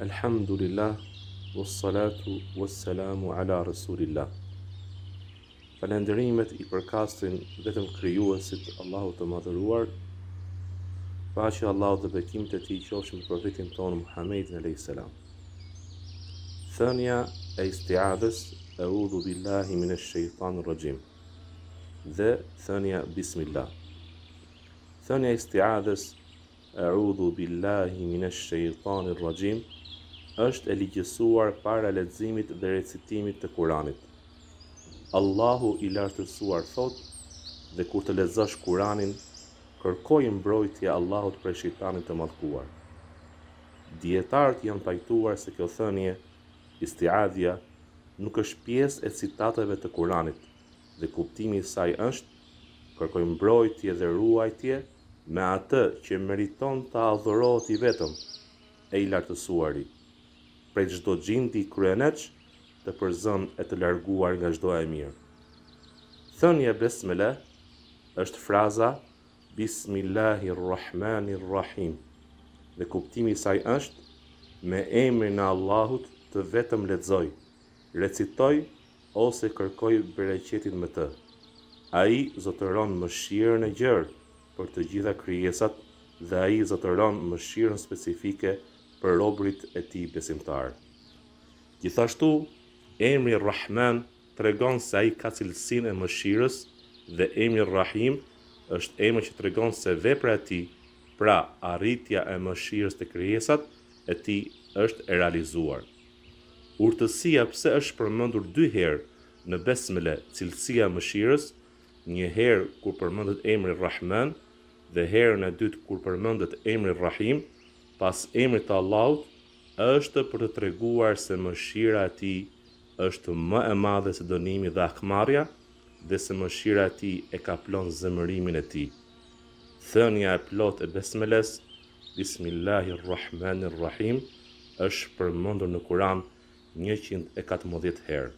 Alhamdulillah, والصلاه والسلام على salatu was-salamu ala rasulillah. Fal-hamdulillahi, was-salatu was-salamu ala rasulillah. Fal-hamdulillahi, was-salatu was-salamu ala rasulillah. Fal-hamdulillahi, was-salatu was-salamu ala rasulillah. Fal-hamdulillahi, was-salatu was e ala rasulillah. Fal-hamdulillahi, was-salatu was-salamu ala rasulillah. Fal-hamdulillahi, e salatu was-salamu ala rasulillah. Fal-hamdulillahi, was është e ligjësuar para leximit dhe recitimit të Kuranit. Allahu i lartësuar thot, dhe kur të lezosh Kuranin, kërkoj mbrojtje Allahut për shqitanit të madhkuar. Dietarët janë pajtuar se kjo thënje, adhja, nuk është pjesë e citateve të Kuranit, dhe kuptimi saj është, kërkoj mbrojtje dhe ruajtje, me atë që meriton të adhërohet i vetëm, e i lartësuarit prej çdo gjindi i kryeneç të përzën e të larguar nga çdoa e mirë. Thënia besmele është fraza Bismillahirrahmanirrahim. Dhe kuptimi i saj është me emrin e Allahut të vetëm lexoj, recitoj ose kërkoj bereqetin me të. Ai zotëron mëshirën e gjërë për të gjitha krijesat dhe ai zotëron mëshirën specifike për robrit e tij besimtar. Gjithashtu, emri Rahman tregon se ai ka cilësinë e mëshirës dhe emri Rahim është emri që tregon se vepra e tij, pra arritja e mëshirës te krijesat e tij është e realizuar. Urtësia pse është përmendur dy herë në Besmele, cilësia e mëshirës, një herë kur përmendet emri Rahman dhe herën e dytë kur përmendet emri Rahim, pas emrit të Allahut është për të treguar se mëshira e Tij është më e madhe se dënimi dhe akmarja dhe se mëshira e Tij e ka plot zemërimin e Tij. Thënia e plot e besmeles Bismillahirrahmanirrahim është përmendur në Kur'an 114 herë.